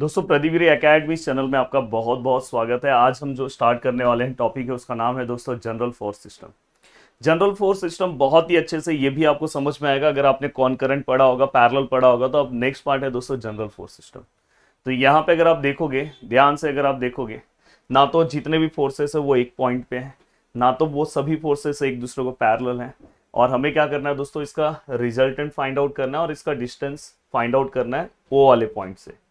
दोस्तों प्रदीपगिरी academy channel में आपका बहुत बहुत स्वागत है आज हम जो स्टार्ट करने वाले हैं टॉपिक है उसका नाम है दोस्तों general force system general force system बहुत ही अच्छे से ये भी आपको समझ में आएगा अगर आपने कॉन्करेंट पढ़ा होगा पैरल पढ़ा होगा तो अब नेक्स्ट पार्ट है दोस्तों जनरल फोर्स सिस्टम तो यहाँ पे अगर आप देखोगे ध्यान से अगर आप देखोगे ना तो जितने भी फोर्सेस है वो एक पॉइंट पे है ना तो वो सभी फोर्सेस एक दूसरे को पैरल है और हमें क्या करना है दोस्तों इसका रिजल्टेंट फाइंड आउट करना है और इसका डिस्टेंस फाइंड आउट करना है वो वाले पॉइंट से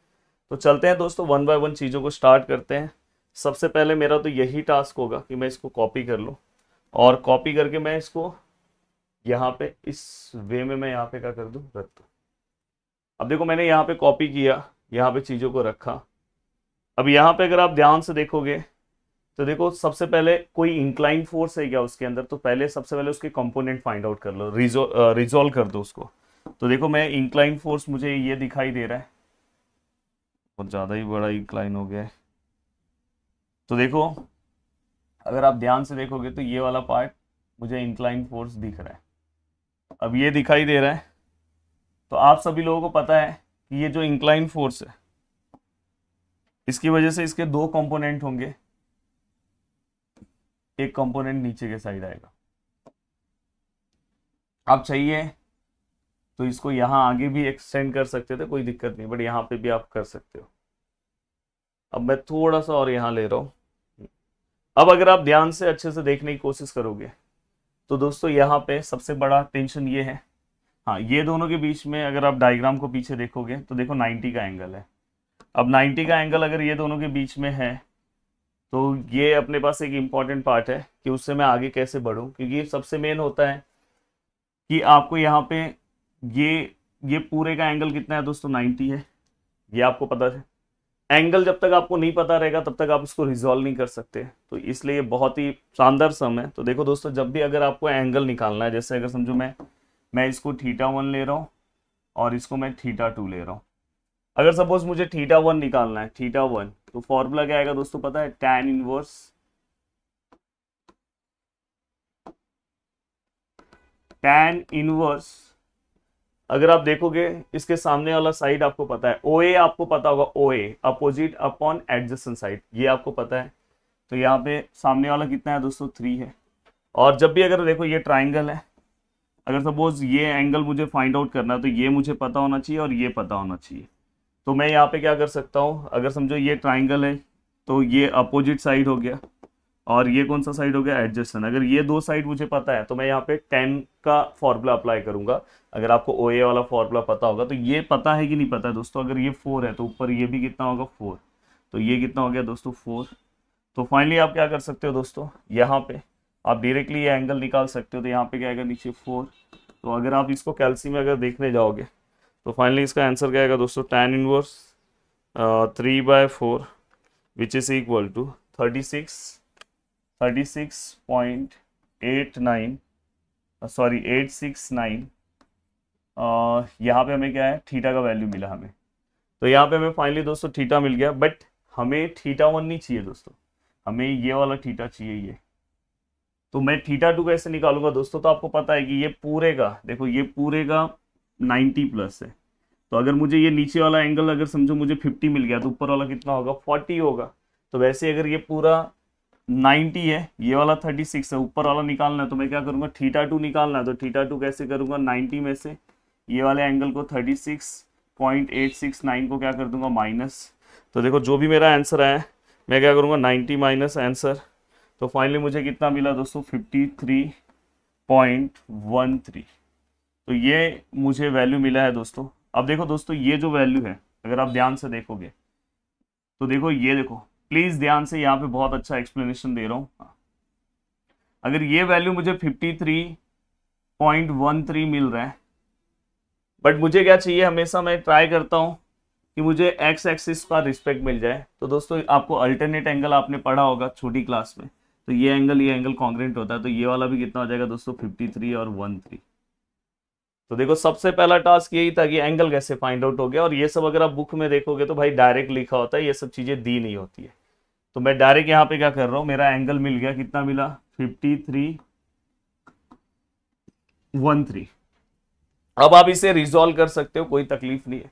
तो चलते हैं दोस्तों वन बाय वन चीज़ों को स्टार्ट करते हैं सबसे पहले मेरा तो यही टास्क होगा कि मैं इसको कॉपी कर लूँ और कॉपी करके मैं इसको यहाँ पे इस वे में मैं यहाँ पे क्या कर दूँ रख दूँ अब देखो मैंने यहाँ पे कॉपी किया यहाँ पे चीज़ों को रखा अब यहाँ पे अगर आप ध्यान से देखोगे तो देखो सबसे पहले कोई इंक्लाइन फोर्स है क्या उसके अंदर तो पहले सबसे पहले उसके कंपोनेंट फाइंड आउट कर लो रिजो रिजोल्व कर दो उसको तो देखो मैं इंक्लाइन फोर्स मुझे ये दिखाई दे रहा है बहुत ज़्यादा ही बड़ा इंक्लाइन हो गया है तो देखो अगर आप ध्यान से देखोगे तो ये वाला पार्ट मुझे इंक्लाइन फोर्स दिख रहा है अब ये दिखाई दे रहा है तो आप सभी लोगों को पता है कि ये जो इंक्लाइन फोर्स है इसकी वजह से इसके दो कंपोनेंट होंगे एक कंपोनेंट नीचे के साइड आएगा आप चाहिए तो इसको यहाँ आगे भी एक्सटेंड कर सकते थे कोई दिक्कत नहीं बट यहाँ पे भी आप कर सकते हो अब मैं थोड़ा सा और यहाँ ले रहा हूँ अब अगर आप ध्यान से अच्छे से देखने की कोशिश करोगे तो दोस्तों यहाँ पे सबसे बड़ा टेंशन ये है हाँ ये दोनों के बीच में अगर आप डायग्राम को पीछे देखोगे तो देखो 90 का एंगल है अब 90 का एंगल अगर ये दोनों के बीच में है तो ये अपने पास एक इम्पॉर्टेंट पार्ट है कि उससे मैं आगे कैसे बढ़ूँ क्योंकि ये सबसे मेन होता है कि आपको यहाँ पे ये ये पूरे का एंगल कितना है दोस्तों 90 है ये आपको पता है एंगल जब तक आपको नहीं पता रहेगा तब तक आप इसको रिजॉल्व नहीं कर सकते तो इसलिए बहुत ही शानदार सम है तो देखो दोस्तों जब भी अगर आपको एंगल निकालना है जैसे अगर समझो मैं मैं इसको थीटा वन ले रहा हूँ और इसको मैं थीटा टू ले रहा हूँ अगर सपोज मुझे थीटा वन निकालना है थीटा वन तो फॉर्मूला क्या आएगा दोस्तों पता है टैन इनवर्स टैन इनवर्स अगर आप देखोगे इसके सामने वाला साइड आपको पता है ओ ए आपको पता होगा O A opposite upon adjacent side ये आपको पता है तो यहाँ पे सामने वाला कितना है दोस्तों थ्री है और जब भी अगर देखो ये ट्राइंगल है अगर सपोज ये एंगल मुझे फाइंड आउट करना है तो ये मुझे पता होना चाहिए और ये पता होना चाहिए तो मैं यहाँ पे क्या कर सकता हूँ अगर समझो ये ट्राइंगल है तो ये अपोजिट साइड हो गया और ये कौन सा साइड हो गया एडजस्टन अगर ये दो साइड मुझे पता है तो मैं यहाँ पे टेन का फॉर्मूला अप्लाई करूंगा अगर आपको ओ ए वाला फॉर्मूला पता होगा तो ये पता है कि नहीं पता है दोस्तों अगर ये फोर है तो ऊपर ये भी कितना होगा फोर तो ये कितना हो गया दोस्तों फोर तो फाइनली आप क्या कर सकते हो दोस्तों यहाँ पे आप डायरेक्टली ये एंगल निकाल सकते हो तो यहाँ पे क्या आएगा नीचे फोर तो अगर आप इसको कैल्सी में अगर देखने जाओगे तो फाइनली इसका आंसर क्या आएगा दोस्तों tan inverse three by four which is equal to thirty six thirty six point eight nine sorry eight six nine यहाँ पे हमें क्या है थीटा का वैल्यू मिला हमें तो यहाँ पे हमें फाइनली दोस्तों थीटा मिल गया बट हमें थीटा वन नहीं चाहिए दोस्तों हमें ये वाला थीटा चाहिए ये तो मैं थीटा टू कैसे निकालूंगा दोस्तों तो आपको पता है कि ये पूरे का देखो ये पूरे का नाइन्टी प्लस है तो अगर मुझे ये नीचे वाला एंगल अगर समझो मुझे फिफ्टी मिल गया तो ऊपर वाला कितना होगा फोर्टी होगा तो वैसे अगर ये पूरा 90 है ये वाला 36 है ऊपर वाला निकालना है तो मैं क्या करूंगा थीटा टू निकालना है तो थीटा टू कैसे करूंगा 90 में से ये वाले एंगल को 36.869 को क्या कर दूंगा माइनस तो देखो जो भी मेरा आंसर आया मैं क्या करूंगा 90 माइनस आंसर तो फाइनली मुझे कितना मिला दोस्तों 53.13 तो ये मुझे वैल्यू मिला है दोस्तों अब देखो दोस्तों ये जो वैल्यू है अगर आप ध्यान से देखोगे तो देखो ये देखो प्लीज ध्यान से यहाँ पे बहुत अच्छा एक्सप्लेनेशन दे रहा हूँ अगर ये वैल्यू मुझे 53.13 मिल रहा है बट मुझे क्या चाहिए हमेशा मैं ट्राई करता हूँ कि मुझे एक्स एक्सिस का रिस्पेक्ट मिल जाए तो दोस्तों आपको अल्टरनेट एंगल आपने पढ़ा होगा छोटी क्लास में तो ये एंगल ये एंगल कॉन्ग्रेंट होता है तो ये वाला भी कितना हो जाएगा दोस्तों थ्री और थ्री तो देखो सबसे पहला टास्क यही था कि एंगल कैसे फाइंड आउट हो गया और ये सब अगर आप बुक में देखोगे तो भाई डायरेक्ट लिखा होता है ये सब चीज़ें दी नहीं होती है तो मैं डायरेक्ट यहाँ पे क्या कर रहा हूँ मेरा एंगल मिल गया कितना मिला फिफ्टी थ्री वन थ्री अब आप इसे रिजोल्व कर सकते हो कोई तकलीफ नहीं है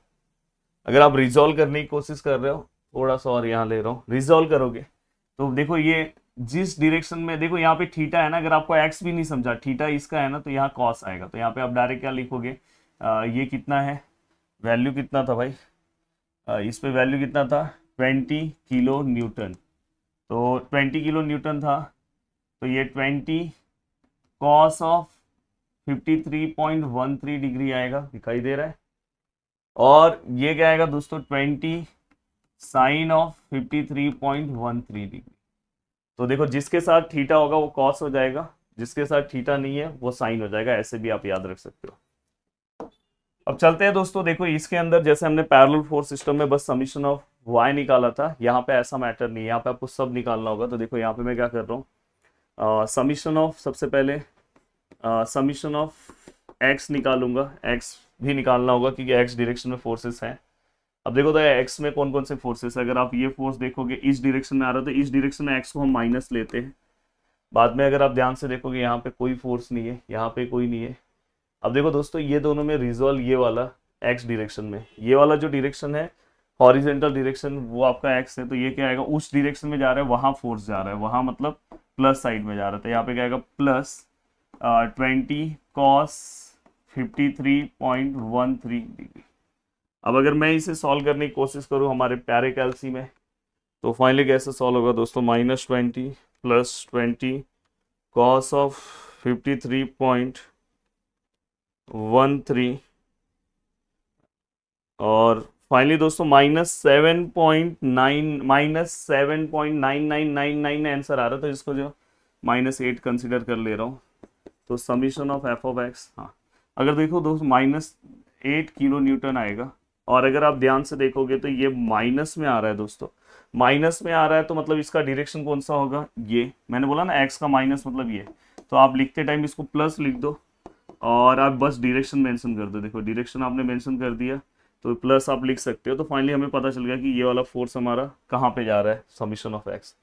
अगर आप रिजोल्व करने की कोशिश कर रहे हो थोड़ा सा और यहाँ ले रहा हूँ रिजोल्व करोगे तो देखो ये जिस डिरेक्शन में देखो यहाँ पे थीटा है ना अगर आपको एक्स भी नहीं समझा थीटा इसका है ना तो यहाँ कॉस आएगा तो यहाँ पे आप डायरेक्ट क्या लिखोगे आ, ये कितना है वैल्यू कितना था भाई आ, इस पे वैल्यू कितना था ट्वेंटी किलो न्यूटन तो 20 किलो न्यूटन था तो ये 20 कॉस ऑफ 53.13 डिग्री आएगा दिखाई दे रहा है और ये क्या आएगा दोस्तों 20 साइन ऑफ 53.13 डिग्री तो देखो जिसके साथ थीटा होगा वो कॉस हो जाएगा जिसके साथ थीटा नहीं है वो साइन हो जाएगा ऐसे भी आप याद रख सकते हो अब चलते हैं दोस्तों देखो इसके अंदर जैसे हमने पैरल फोर्स सिस्टम में बस समीशन ऑफ वाई निकाला था यहाँ पे ऐसा मैटर नहीं है यहाँ पे आपको सब निकालना होगा तो देखो यहाँ पे मैं क्या कर रहा हूँ समीशन ऑफ सबसे पहले समीशन ऑफ एक्स निकालूंगा एक्स भी निकालना होगा क्योंकि एक्स डिरेक्शन में फोर्सेस हैं अब देखो तो एक्स में कौन कौन से फोर्सेस है अगर आप ये फोर्स देखोगे इस डिरेक्शन में आ रहा है तो इस डिरेक्शन में एक्स को हम माइनस लेते हैं बाद में अगर आप ध्यान से देखोगे यहाँ पे कोई फोर्स नहीं है यहाँ पे कोई नहीं है अब देखो दोस्तों ये दोनों में रिजोल्व ये वाला एक्स डिरेक्शन में ये वाला जो डिरेक्शन है हॉरिजेंटल डिरेक्शन वो आपका एक्स है तो ये क्या आएगा उस डिरेक्शन में जा रहा है वहां फोर्स जा रहा है वहां मतलब प्लस साइड में जा रहा था यहाँ पे क्या आएगा plus twenty cos fifty three point one three degree अब अगर मैं इसे सॉल्व करने की कोशिश करूँ हमारे प्यारे कैलसी में तो फाइनली कैसे सॉल्व होगा दोस्तों minus twenty plus twenty cos of fifty three point one three और फाइनली दोस्तों minus seven point nine minus seven point nine nine nine nine answer आ रहा था जिसको जो माइनस एट कंसिडर कर ले रहा हूँ तो summation of F of X हाँ अगर देखो दोस्तों माइनस एट किलो न्यूटन आएगा और अगर आप ध्यान से देखोगे तो ये माइनस में आ रहा है दोस्तों माइनस में आ रहा है तो मतलब इसका डिरेक्शन कौन सा होगा ये मैंने बोला ना एक्स का माइनस मतलब ये तो आप लिखते टाइम इसको प्लस लिख दो और आप बस डिरेक्शन मेंशन कर दो देखो डिरेक्शन आपने मेंशन कर दिया तो प्लस आप लिख सकते हो तो फाइनली हमें पता चल गया कि ये वाला फोर्स हमारा कहाँ पे जा रहा है समीशन ऑफ एक्स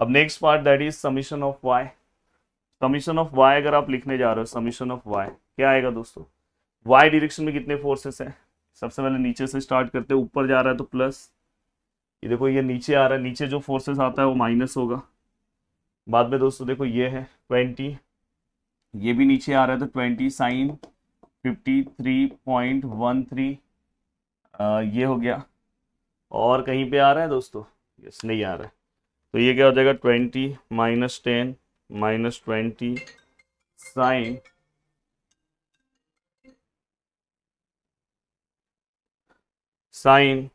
अब next part that is summation of Y summation of Y अगर आप लिखने जा रहे हो समीशन ऑफ वाई क्या आएगा दोस्तों वाई डिरेक्शन में कितने फोर्सेस हैं सबसे पहले नीचे से स्टार्ट करते हैं ऊपर जा रहा है तो प्लस ये देखो ये नीचे आ रहा है नीचे जो फोर्सेस आता है वो माइनस होगा बाद में दोस्तों देखो ये है ट्वेंटी ये भी नीचे आ रहा है तो twenty sine fifty three point one three ये हो गया और कहीं पे आ रहा है दोस्तों यस नहीं आ रहा है तो ये क्या हो जाएगा twenty minus ten minus twenty sine sine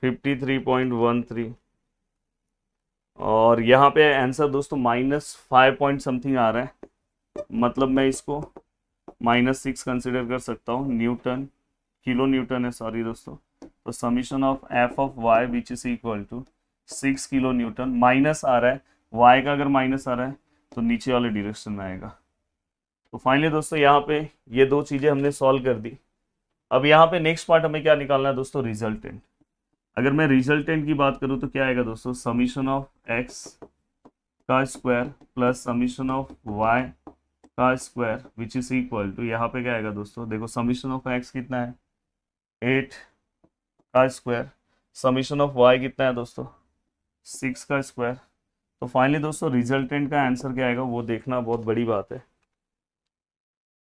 fifty three point one three और यहाँ पे आंसर दोस्तों माइनस फाइव पॉइंट समथिंग आ रहा है मतलब मैं इसको माइनस सिक्स कंसिडर कर सकता हूँ न्यूटन किलो न्यूटन है सॉरी दोस्तों तो summation of F of Y which is equal to six kilo newton minus आ रहा है वाई का अगर माइनस आ रहा है तो नीचे वाले डिरेक्शन में आएगा तो फाइनली दोस्तों यहाँ पे ये दो चीज़ें हमने सॉल्व कर दी अब यहाँ पे नेक्स्ट पार्ट हमें क्या निकालना है दोस्तों रिजल्टेंट अगर मैं रिजल्टेंट की बात करूँ तो क्या आएगा दोस्तों समीशन ऑफ एक्स का square plus summation of Y का square which is equal to यहाँ पे क्या आएगा दोस्तों देखो समीशन ऑफ एक्स कितना है एट का स्क्वायर समीशन ऑफ वाई कितना है दोस्तों सिक्स का स्क्वायर तो फाइनली दोस्तों रिजल्टेंट का आंसर क्या आएगा वो देखना बहुत बड़ी बात है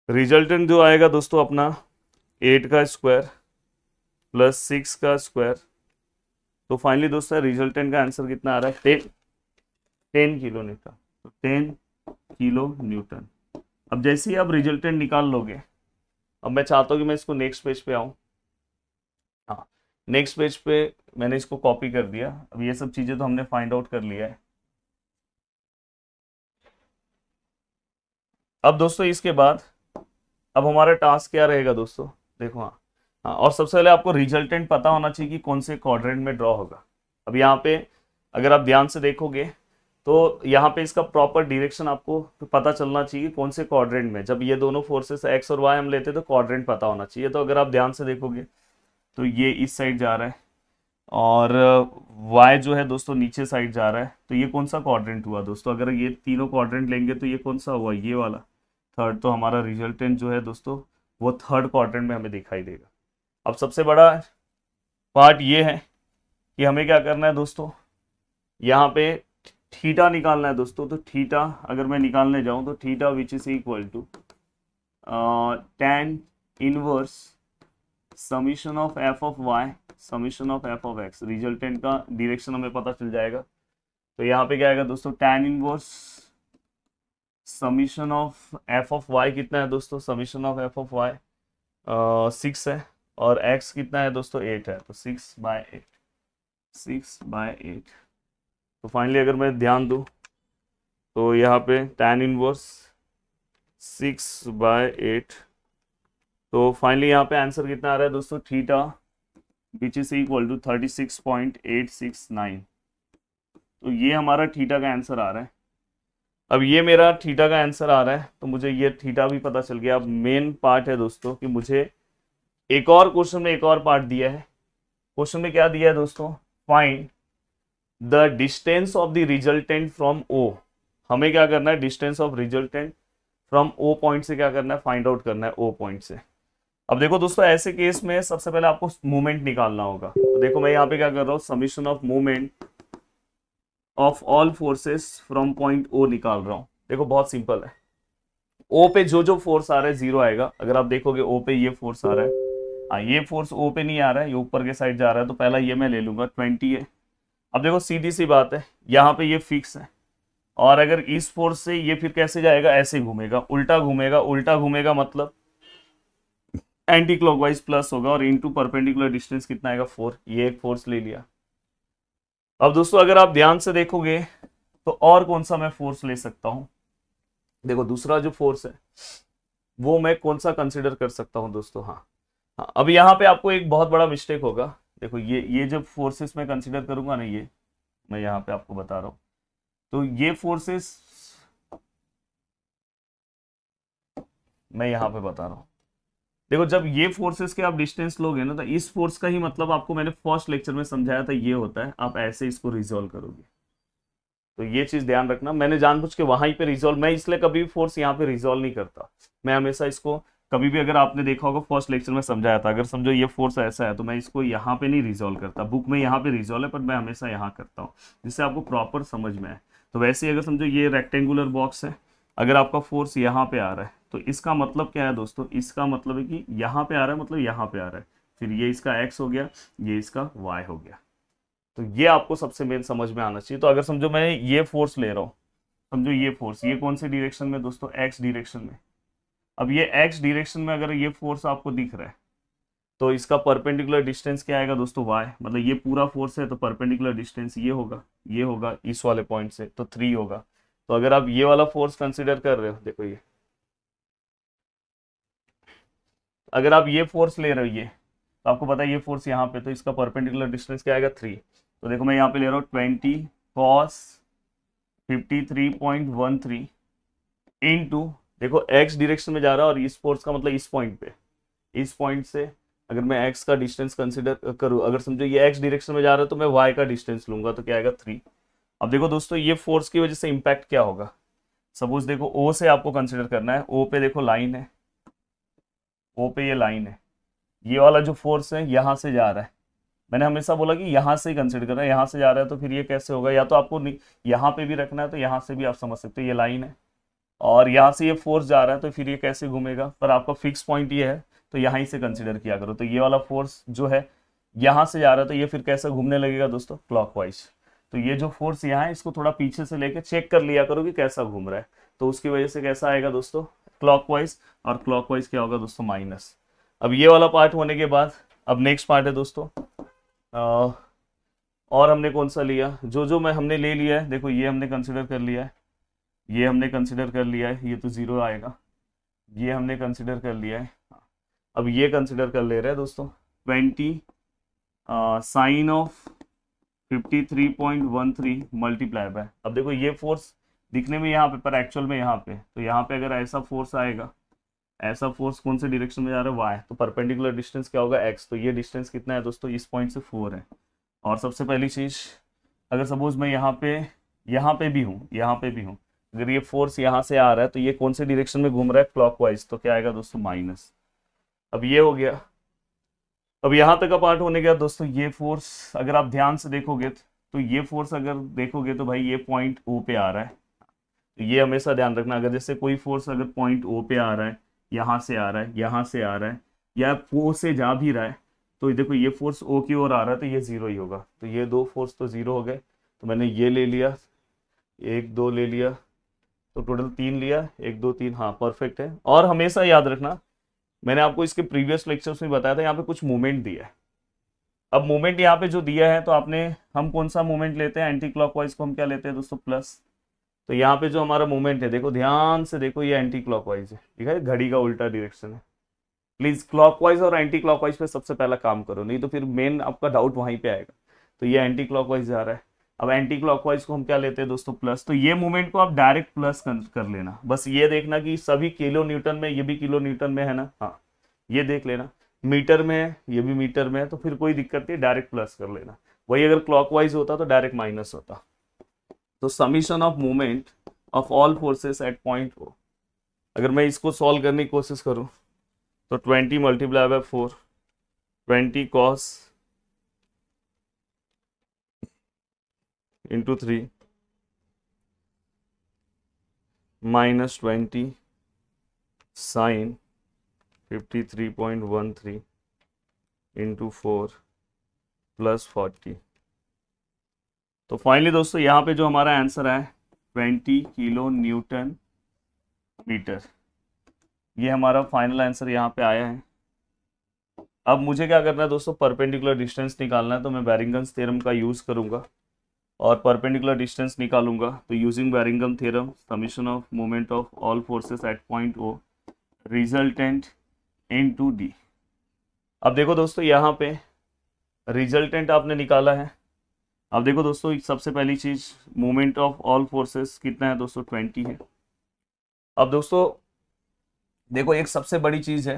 रिजल्टेंट जो आएगा दोस्तों अपना एट का स्क्वायर प्लस सिक्स का स्क्वायर तो फाइनली दोस्तों रिजल्टेंट का आंसर कितना आ रहा है टेन टेन किलो न्यूटन तो टेन किलो न्यूटन अब जैसे ही आप रिजल्टेंट निकाल लोगे अब मैं चाहता हूँ कि मैं इसको नेक्स्ट पेज पे आऊँ हाँ नेक्स्ट पेज पे मैंने इसको कॉपी कर दिया अब ये सब चीज़ें तो हमने फाइंड आउट कर लिया है अब दोस्तों इसके बाद अब हमारा टास्क क्या रहेगा दोस्तों देखो हाँ हाँ और सबसे पहले आपको रिजल्टेंट पता होना चाहिए कि कौन से क्वाड्रेंट में ड्रॉ होगा अब यहाँ पे अगर आप ध्यान से देखोगे तो यहाँ पे इसका प्रॉपर डिरेक्शन आपको पता चलना चाहिए कौन से क्वाड्रेंट में जब ये दोनों फोर्सेस एक्स और वाई हम लेते तो क्वाड्रेंट पता होना चाहिए तो अगर आप ध्यान से देखोगे तो ये इस साइड जा रहा है और वाई जो है दोस्तों नीचे साइड जा रहा है तो ये कौन सा क्वाड्रेंट हुआ दोस्तों अगर ये तीनों क्वाड्रेंट लेंगे तो ये कौन सा हुआ ये वाला थर्ड तो हमारा रिजल्टेंट जो है दोस्तों वो थर्ड क्वाड्रेंट में हमें दिखाई देगा अब सबसे बड़ा पार्ट ये है कि हमें क्या करना है दोस्तों यहाँ पे थीटा निकालना है दोस्तों तो थीटा अगर मैं निकालने जाऊं तो theta which is equal to tan inverse summation of F of Y summation of F of X resultant का डिरेक्शन हमें पता चल जाएगा तो यहाँ पे क्या आएगा दोस्तों tan inverse summation of F of Y कितना है दोस्तों summation of F of Y six है और एक्स कितना है दोस्तों एट है तो six by eight six by eight तो फाइनली अगर मैं ध्यान दूँ तो यहाँ पे tan inverse six by eight तो फाइनली यहाँ पे आंसर कितना आ रहा है दोस्तों theta which is equal to thirty six point eight six nine तो ये हमारा थीटा का आंसर आ रहा है अब ये मेरा थीटा का आंसर आ रहा है तो मुझे ये थीटा भी पता चल गया अब मेन पार्ट है दोस्तों कि मुझे एक और क्वेश्चन में एक और पार्ट दिया है क्वेश्चन में क्या दिया है दोस्तों find the distance of the resultant from O हमें क्या करना है distance of resultant from O point से क्या करना है फाइंड आउट करना है ओ पॉइंट से अब देखो दोस्तों ऐसे केस में सबसे पहले आपको मूवमेंट निकालना होगा तो देखो मैं यहाँ पे क्या कर रहा हूँ summation of movement of all forces from point O निकाल रहा हूँ देखो बहुत सिंपल है ओ पे जो जो फोर्स आ रहा है जीरो आएगा अगर आप देखोगे ओ पे ये फोर्स आ रहा है हाँ ये फोर्स ओ पे नहीं आ रहा है ये ऊपर के साइड जा रहा है तो पहला ये मैं ले लूंगा ट्वेंटी है अब देखो सीधी सी बात है यहाँ पे ये फिक्स है और अगर इस फोर्स से ये फिर कैसे जाएगा ऐसे घूमेगा उल्टा घूमेगा उल्टा घूमेगा मतलब एंटी क्लॉकवाइज प्लस होगा और इनटू परपेंडिकुलर डिस्टेंस कितना आएगा फोर ये एक फोर्स ले लिया अब दोस्तों अगर आप ध्यान से देखोगे तो और कौन सा मैं फोर्स ले सकता हूं देखो दूसरा जो फोर्स है वो मैं कौन सा कंसिडर कर सकता हूं दोस्तों हाँ हाँ अब यहाँ पे आपको एक बहुत बड़ा मिस्टेक होगा देखो ये ये जब फोर्सेस मैं कंसिडर करूंगा ना ये मैं यहाँ पे आपको बता रहा हूं तो ये फोर्सेस मैं यहाँ पे बता रहा हूं देखो जब ये फोर्सेस के आप डिस्टेंस लोगे ना तो इस फोर्स का ही मतलब आपको मैंने फर्स्ट लेक्चर में समझाया था ये होता है आप ऐसे इसको रिजोल्व करोगे तो ये चीज ध्यान रखना मैंने जानबूझ के वहां पे रिजोल्व मैं इसलिए कभी फोर्स यहाँ पे रिजोल्व नहीं करता मैं हमेशा इसको कभी भी अगर आपने देखा होगा फर्स्ट लेक्चर में समझाया था अगर समझो ये फोर्स ऐसा है तो मैं इसको यहाँ पे नहीं रिजोल्व करता बुक में यहाँ पे रिजॉल्व है पर मैं हमेशा यहाँ करता हूँ जिससे आपको प्रॉपर समझ में आए तो वैसे ही अगर समझो ये रेक्टेंगुलर बॉक्स है अगर आपका फोर्स यहाँ पे आ रहा है तो इसका मतलब क्या है दोस्तों इसका मतलब है कि यहाँ पे आ रहा है मतलब यहाँ पे आ रहा है फिर ये इसका एक्स हो गया ये इसका वाई हो गया तो ये आपको सबसे मेन समझ में आना चाहिए तो अगर समझो मैं ये फोर्स ले रहा हूँ समझो ये फोर्स ये कौन से डिरेक्शन में दोस्तों एक्स डिरेक्शन में अब ये एक्स डिरेक्शन में अगर ये फोर्स आपको दिख रहा है तो इसका परपेंडिकुलर डिस्टेंस क्या आएगा दोस्तों वाई मतलब ये पूरा फोर्स है तो परपेंडिकुलर डिस्टेंस ये होगा ये होगा इस वाले पॉइंट से तो थ्री होगा तो अगर आप ये वाला फोर्स कंसिडर कर रहे हो देखो ये अगर आप ये फोर्स ले रहे हो ये तो आपको पता है ये फोर्स यहाँ पे तो इसका परपेंडिकुलर डिस्टेंस क्या आएगा थ्री तो देखो मैं यहाँ पे ले रहा हूँ twenty cos fifty three point one three into देखो एक्स डिरेक्शन में जा रहा है और इस फोर्स का मतलब इस पॉइंट पे इस पॉइंट से अगर मैं एक्स का डिस्टेंस कंसिडर करूँ अगर समझो ये एक्स डिरेक्शन में जा रहा है तो मैं वाई का डिस्टेंस लूंगा तो क्या आएगा थ्री अब देखो दोस्तों ये फोर्स की वजह से इम्पैक्ट क्या होगा सपोज देखो ओ से आपको कंसिडर करना है ओ पे देखो लाइन है ओ पे ये लाइन है ये वाला जो फोर्स है यहाँ से जा रहा है मैंने हमेशा बोला कि यहाँ से ही कंसिडर करना है यहाँ से जा रहा है तो फिर ये कैसे होगा या तो आपको यहाँ पे भी रखना है तो यहाँ से भी आप समझ सकते हो ये लाइन है और यहाँ से ये फोर्स जा रहा है तो फिर ये कैसे घूमेगा पर आपका फिक्स पॉइंट ये है तो यहाँ ही से कंसिडर किया करो तो ये वाला फोर्स जो है यहाँ से जा रहा है तो ये फिर कैसे घूमने लगेगा दोस्तों क्लॉक तो ये जो फोर्स यहाँ है इसको थोड़ा पीछे से लेके चेक कर लिया करो कि कैसा घूम रहा है तो उसकी वजह से कैसा आएगा दोस्तों क्लॉकवाइज और क्लॉकवाइज क्या होगा दोस्तों माइनस अब ये वाला पार्ट होने के बाद अब नेक्स्ट पार्ट है दोस्तों और हमने कौन सा लिया जो जो मैं हमने ले लिया है देखो ये हमने कंसिडर कर लिया है ये हमने कंसिडर कर लिया है ये तो ज़ीरो आएगा ये हमने कंसिडर कर लिया है अब ये कंसिडर कर ले रहे हैं दोस्तों twenty sine of fifty three point one three multiply by अब देखो ये फोर्स दिखने में यहाँ पे पर एक्चुअल में यहाँ पे तो यहाँ पे अगर ऐसा फोर्स आएगा ऐसा फोर्स कौन से डिरेक्शन में जा रहा है वाई तो परपेंडिकुलर डिस्टेंस क्या होगा एक्स तो ये डिस्टेंस कितना है दोस्तों इस पॉइंट से फोर है और सबसे पहली चीज़ अगर सपोज मैं यहाँ पे यहाँ पे भी हूँ यहाँ पे भी हूँ अगर ये फोर्स यहाँ से आ रहा है तो ये कौन से डिरेक्शन में घूम रहा है क्लॉक तो क्या आएगा दोस्तों माइनस अब ये हो गया अब यहां तक का पार्ट होने गया दोस्तों ये फोर्स अगर आप ध्यान से देखोगे तो ये फोर्स अगर देखोगे तो भाई ये पॉइंट ओ पे आ रहा है तो ये हमेशा ध्यान रखना अगर जैसे कोई फोर्स अगर पॉइंट ओ पे आ रहा है यहां से आ रहा है यहां से आ रहा है या ओ से जा भी रहा है तो देखो ये फोर्स ओ की ओर आ रहा है तो ये ज़ीरो ही होगा तो ये दो फोर्स तो ज़ीरो हो गए तो मैंने ये ले लिया एक दो ले लिया तो टोटल तीन लिया एक दो तीन हाँ परफेक्ट है और हमेशा याद रखना मैंने आपको इसके प्रीवियस लेक्चर्स में बताया था यहाँ पे कुछ मूवमेंट दिया है अब मूवमेंट यहाँ पे जो दिया है तो आपने हम कौन सा मूवमेंट लेते हैं एंटी क्लॉक को हम क्या लेते हैं दोस्तों प्लस तो यहाँ पे जो हमारा मूवमेंट है देखो ध्यान से देखो ये एंटी क्लॉक है ठीक है घड़ी का उल्टा डिरेक्शन है प्लीज क्लॉकवाइज और एंटी क्लॉकवाइज पे सबसे पहला काम करो नहीं तो फिर मेन आपका डाउट वहीं पे आएगा तो ये एंटी क्लॉकवाइज जा रहा है अब एंटी क्लॉकवाइज को हम क्या लेते हैं दोस्तों प्लस तो ये मूवमेंट को आप डायरेक्ट प्लस कर लेना बस ये देखना कि सभी किलो न्यूटन में ये भी किलो न्यूटन में है ना हाँ ये देख लेना मीटर में है ये भी मीटर में है तो फिर कोई दिक्कत नहीं डायरेक्ट प्लस कर लेना वही अगर क्लॉकवाइज होता तो डायरेक्ट माइनस होता तो summation of movement of all forces at point O अगर मैं इसको सॉल्व करने की कोशिश करूँ तो twenty multiply by four twenty cos into three minus twenty sine fifty three point one three into four plus forty तो फाइनली दोस्तों यहाँ पे जो हमारा आंसर है ट्वेंटी किलो न्यूटन मीटर ये हमारा फाइनल आंसर यहाँ पे आया है अब मुझे क्या करना है दोस्तों परपेंडिकुलर डिस्टेंस निकालना है तो मैं बैरिंगन्स थ्योरम का यूज़ करूंगा और परपेंडिकुलर डिस्टेंस निकालूंगा तो using Varignon theorem summation of moment of all forces at point O resultant into D अब देखो दोस्तों यहाँ पे रिजल्टेंट आपने निकाला है अब देखो दोस्तों सबसे पहली चीज़ मोमेंट ऑफ ऑल फोर्सेस कितना है दोस्तों ट्वेंटी है अब दोस्तों देखो एक सबसे बड़ी चीज़ है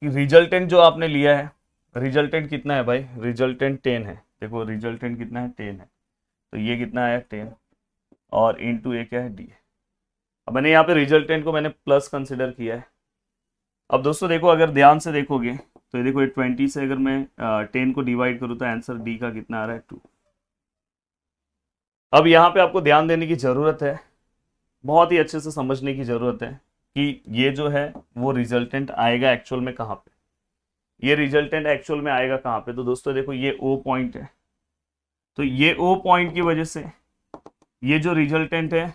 कि रिजल्टेंट जो आपने लिया है रिजल्टेंट कितना है भाई रिजल्टेंट टेन है देखो रिजल्टेंट कितना है टेन है तो ये कितना आया टेन और इन टू ए क्या है डी अब मैंने यहाँ पे रिजल्टेंट को मैंने प्लस कंसिडर किया है अब दोस्तों देखो अगर ध्यान से देखोगे तो ये देखो ये ट्वेंटी से अगर मैं टेन को डिवाइड करूँ तो आंसर डी का कितना आ रहा है टू अब यहाँ पे आपको ध्यान देने की ज़रूरत है बहुत ही अच्छे से समझने की ज़रूरत है कि ये जो है वो रिजल्टेंट आएगा एक्चुअल में कहाँ पे ये रिजल्टेंट एक्चुअल में आएगा कहां पे तो दोस्तों देखो ये ओ पॉइंट है तो ये ओ पॉइंट की वजह से ये जो रिजल्टेंट है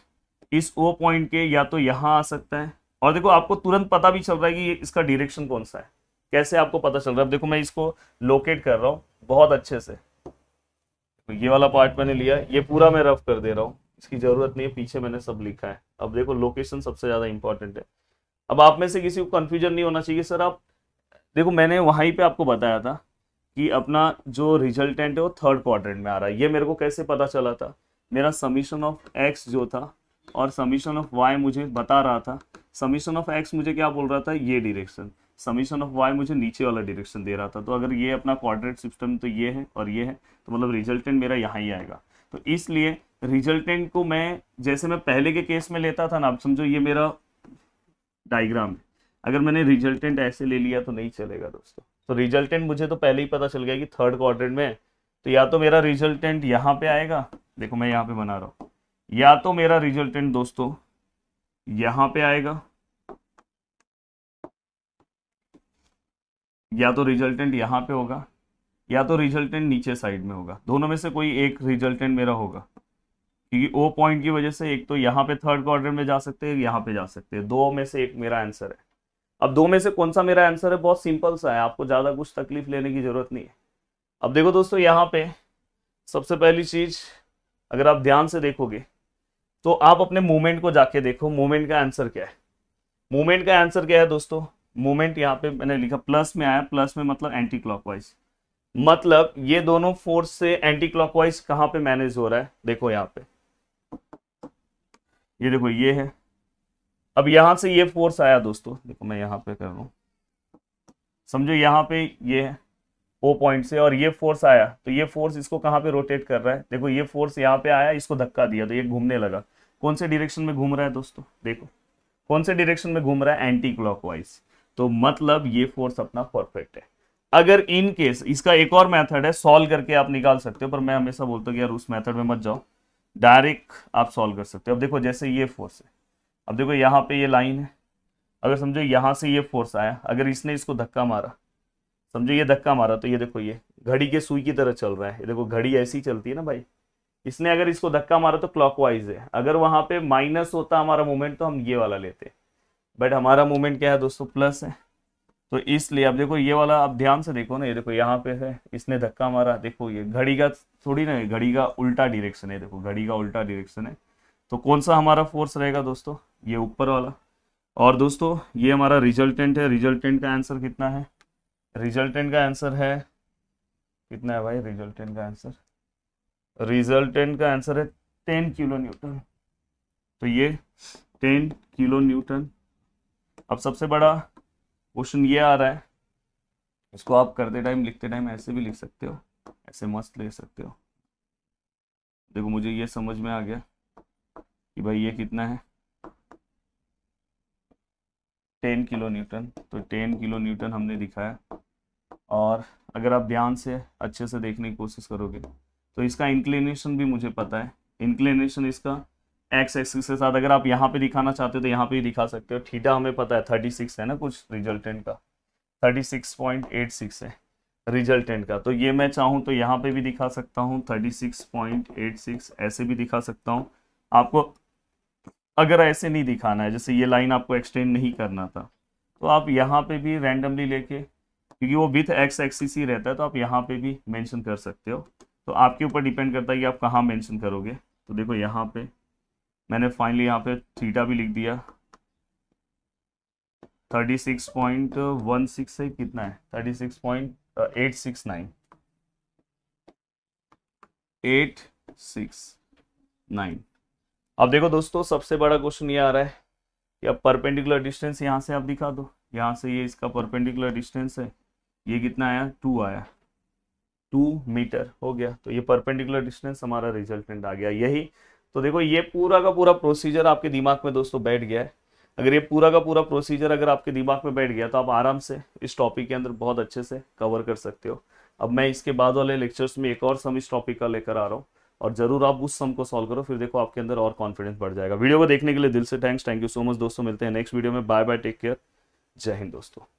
इस ओ पॉइंट के या तो यहां आ सकता है और देखो आपको तुरंत पता भी चल रहा है कि इसका डिरेक्शन कौन सा है कैसे आपको पता चल रहा है अब देखो मैं इसको लोकेट कर रहा हूँ बहुत अच्छे से तो ये वाला पार्ट मैंने लिया ये पूरा मैं रफ कर दे रहा हूँ इसकी ज़रूरत नहीं है पीछे मैंने सब लिखा है अब देखो लोकेशन सबसे ज़्यादा इंपॉर्टेंट है अब आप में से किसी को कन्फ्यूजन नहीं होना चाहिए सर आप देखो मैंने वहीं पे आपको बताया था कि अपना जो रिजल्टेंट है वो थर्ड क्वाड्रेंट में आ रहा है ये मेरे को कैसे पता चला था मेरा समीशन ऑफ एक्स जो था और समीशन ऑफ वाई मुझे बता रहा था समीशन ऑफ एक्स मुझे क्या बोल रहा था ये डिरेक्शन समीशन ऑफ वाई मुझे नीचे वाला डिरेक्शन दे रहा था तो अगर ये अपना क्वाड्रेट सिस्टम तो ये है और ये है तो मतलब रिजल्टेंट मेरा यहाँ ही आएगा तो इसलिए रिजल्टेंट को मैं जैसे मैं पहले के केस में लेता था ना आप समझो ये मेरा डायग्राम है अगर मैंने रिजल्टेंट ऐसे ले लिया तो नहीं चलेगा दोस्तों तो रिजल्टेंट मुझे तो पहले ही पता चल गया कि थर्ड क्वाड्रेंट में है तो या तो मेरा रिजल्टेंट यहाँ पे आएगा देखो मैं यहाँ पे बना रहा हूँ या तो मेरा रिजल्टेंट दोस्तों यहाँ पे आएगा या तो रिजल्टेंट यहाँ पे होगा या तो रिजल्टेंट नीचे साइड में होगा दोनों में से कोई एक रिजल्टेंट मेरा होगा क्योंकि ओ पॉइंट की वजह से एक तो यहाँ पे थर्ड क्वार्टर में जा सकते हैं यहाँ पे जा सकते हैं दो में से एक मेरा आंसर है अब दो में से कौन सा मेरा आंसर है बहुत सिंपल सा है आपको ज़्यादा कुछ तकलीफ लेने की ज़रूरत नहीं है अब देखो दोस्तों यहाँ पे सबसे पहली चीज़ अगर आप ध्यान से देखोगे तो आप अपने मूवमेंट को जाके देखो मूवमेंट का आंसर क्या है मूवमेंट का आंसर क्या है दोस्तों मूवमेंट यहाँ पे मैंने लिखा प्लस में आया प्लस में मतलब एंटी क्लॉकवाइज मतलब ये दोनों फोर्स से एंटी क्लॉकवाइज कहाँ पे मैनेज हो रहा है देखो यहाँ पे ये देखो ये है अब यहां से ये फोर्स आया दोस्तों देखो मैं यहां पे कर रहा हूं समझो यहां पे ये है ओ पॉइंट से और ये फोर्स आया तो ये फोर्स इसको कहाँ पे रोटेट कर रहा है देखो ये फोर्स यहाँ पे आया इसको धक्का दिया तो ये घूमने लगा कौन से डिरेक्शन में घूम रहा है दोस्तों देखो कौन से डिरेक्शन में घूम रहा है एंटी क्लॉक तो मतलब ये फोर्स अपना परफेक्ट है अगर इन केस इसका एक और मेथड है सॉल्व करके आप निकाल सकते हो पर मैं हमेशा बोलता हूँ यार उस मेथड में मत जाओ डायरेक्ट आप सॉल्व कर सकते हो अब देखो जैसे ये फोर्स है अब देखो यहाँ पे ये लाइन है अगर समझो यहाँ से ये फोर्स आया अगर इसने इसको धक्का मारा समझो ये धक्का मारा तो ये देखो ये घड़ी के सुई की तरह चल रहा है ये देखो घड़ी ऐसी चलती है ना भाई इसने अगर इसको धक्का मारा तो क्लॉकवाइज है अगर वहां पे माइनस होता हमारा मूवमेंट तो हम ये वाला लेते बट हमारा मूवमेंट क्या है दोस्तों प्लस है तो इसलिए अब देखो ये वाला आप ध्यान से देखो ना ये देखो यहाँ पे है इसने धक्का मारा देखो ये घड़ी का थोड़ी ना घड़ी का उल्टा डिरेक्शन है देखो घड़ी का उल्टा डिरेक्शन है तो कौन सा हमारा फोर्स रहेगा दोस्तों ये ऊपर वाला और दोस्तों ये हमारा रिजल्टेंट है रिजल्टेंट का आंसर कितना है रिजल्टेंट का आंसर है कितना है भाई रिजल्टेंट का आंसर रिजल्टेंट का आंसर है टेन किलो न्यूटन तो ये टेन किलो न्यूटन अब सबसे बड़ा क्वेश्चन ये आ रहा है इसको आप करते टाइम लिखते टाइम ऐसे भी लिख सकते हो ऐसे मस्त लिख सकते हो देखो मुझे ये समझ में आ गया कि भाई ये कितना है टेन किलो न्यूटन तो टेन किलो न्यूटन हमने दिखाया और अगर आप ध्यान से अच्छे से देखने की कोशिश करोगे तो इसका इंक्लिनेशन भी मुझे पता है इंक्लिनेशन इसका एक्स एक्सिस के साथ अगर आप यहाँ पे दिखाना चाहते हो तो यहाँ पे दिखा सकते हो थीटा हमें पता है थर्टी सिक्स है ना कुछ रिजल्टेंट का thirty six point eight six है रिजल्टेंट का तो ये मैं चाहूँ तो यहाँ पे भी दिखा सकता हूँ thirty six point eight six ऐसे भी दिखा सकता हूँ आपको अगर ऐसे नहीं दिखाना है जैसे ये लाइन आपको एक्सटेंड नहीं करना था तो आप यहाँ पे भी रैंडमली लेके क्योंकि वो विथ एक्स एक्सिस ही रहता है तो आप यहाँ पे भी मेंशन कर सकते हो तो आपके ऊपर डिपेंड करता है कि आप कहाँ मेंशन करोगे तो देखो यहाँ पे मैंने फाइनली यहाँ पे थीटा भी लिख दिया thirty six point one six से कितना है thirty six point eight six nine eight six nine अब देखो दोस्तों सबसे बड़ा क्वेश्चन ये आ रहा है कि अब परपेंडिकुलर डिस्टेंस यहाँ से आप दिखा दो यहाँ से ये इसका परपेंडिकुलर डिस्टेंस है ये कितना आया टू आया टू मीटर हो गया तो ये परपेंडिकुलर डिस्टेंस हमारा रिजल्टेंट आ गया यही तो देखो ये पूरा का पूरा प्रोसीजर आपके दिमाग में दोस्तों बैठ गया है अगर ये पूरा का पूरा प्रोसीजर अगर आपके दिमाग में बैठ गया तो आप आराम से इस टॉपिक के अंदर बहुत अच्छे से कवर कर सकते हो अब मैं इसके बाद वाले लेक्चर्स में एक और सम इस टॉपिक का लेकर आ रहा हूँ और जरूर आप उस सम को सॉल्व करो फिर देखो आपके अंदर और कॉन्फिडेंस बढ़ जाएगा वीडियो को देखने के लिए दिल से thanks thank you so much दोस्तों मिलते हैं नेक्स्ट वीडियो में बाय बाय टेक केयर जय हिंद दोस्तों